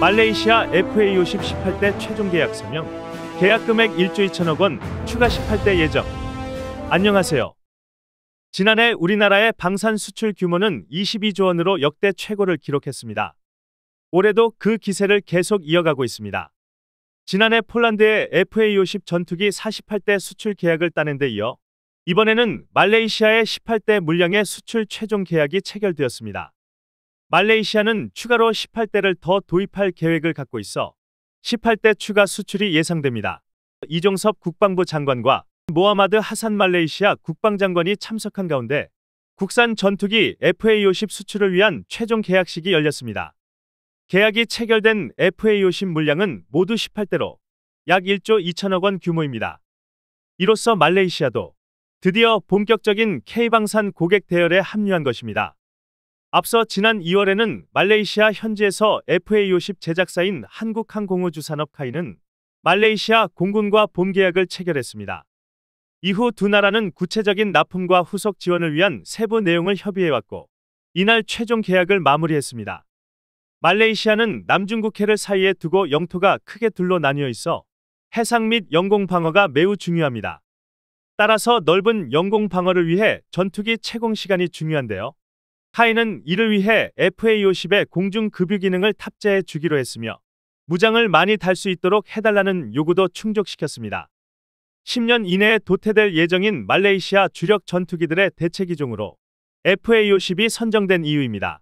말레이시아 FAO10 18대 최종 계약 서명, 계약 금액 1조 2천억 원, 추가 18대 예정. 안녕하세요. 지난해 우리나라의 방산 수출 규모는 22조 원으로 역대 최고를 기록했습니다. 올해도 그 기세를 계속 이어가고 있습니다. 지난해 폴란드의 FAO10 전투기 48대 수출 계약을 따낸 데 이어 이번에는 말레이시아의 18대 물량의 수출 최종 계약이 체결되었습니다. 말레이시아는 추가로 18대를 더 도입할 계획을 갖고 있어 18대 추가 수출이 예상됩니다. 이종섭 국방부 장관과 모하마드 하산 말레이시아 국방장관이 참석한 가운데 국산 전투기 FA-50 수출을 위한 최종 계약식이 열렸습니다. 계약이 체결된 FA-50 물량은 모두 18대로 약 1조 2천억 원 규모입니다. 이로써 말레이시아도 드디어 본격적인 K방산 고객 대열에 합류한 것입니다. 앞서 지난 2월에는 말레이시아 현지에서 FA50 제작사인 한국항공우주산업 카이는 말레이시아 공군과 봄 계약을 체결했습니다. 이후 두 나라는 구체적인 납품과 후속 지원을 위한 세부 내용을 협의해왔고 이날 최종 계약을 마무리했습니다. 말레이시아는 남중국해를 사이에 두고 영토가 크게 둘로 나뉘어 있어 해상 및 영공 방어가 매우 중요합니다. 따라서 넓은 영공 방어를 위해 전투기 채공 시간이 중요한데요. 하이는 이를 위해 FA50의 공중급유 기능을 탑재해 주기로 했으며 무장을 많이 달 수 있도록 해달라는 요구도 충족시켰습니다. 10년 이내에 도태될 예정인 말레이시아 주력 전투기들의 대체 기종으로 FA50이 선정된 이유입니다.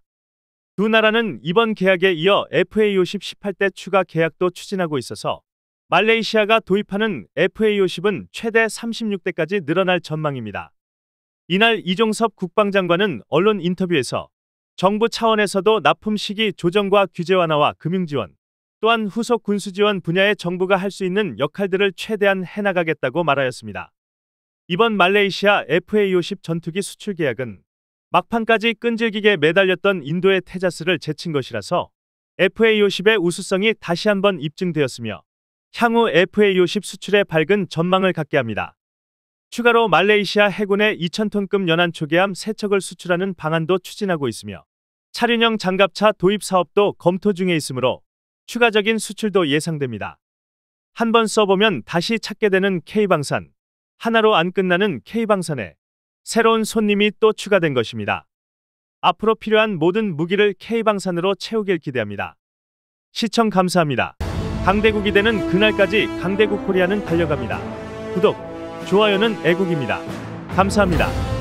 두 나라는 이번 계약에 이어 FA50 18대 추가 계약도 추진하고 있어서 말레이시아가 도입하는 FA50은 최대 36대까지 늘어날 전망입니다. 이날 이종섭 국방장관은 언론 인터뷰에서 정부 차원에서도 납품 시기 조정과 규제 완화와 금융지원, 또한 후속 군수지원 분야에 정부가 할 수 있는 역할들을 최대한 해나가겠다고 말하였습니다. 이번 말레이시아 FA50 전투기 수출 계약은 막판까지 끈질기게 매달렸던 인도의 테자스를 제친 것이라서 FA50의 우수성이 다시 한번 입증되었으며 향후 FA50 수출의 밝은 전망을 갖게 합니다. 추가로 말레이시아 해군의 2,000톤급 연안 초계함 세척을 수출하는 방안도 추진하고 있으며 차륜형 장갑차 도입 사업도 검토 중에 있으므로 추가적인 수출도 예상됩니다. 한 번 써보면 다시 찾게 되는 K방산, 하나로 안 끝나는 K방산에 새로운 손님이 또 추가된 것입니다. 앞으로 필요한 모든 무기를 K방산으로 채우길 기대합니다. 시청 감사합니다. 강대국이 되는 그날까지 강대국 코리아는 달려갑니다. 구독, 좋아요는 애국입니다. 감사합니다.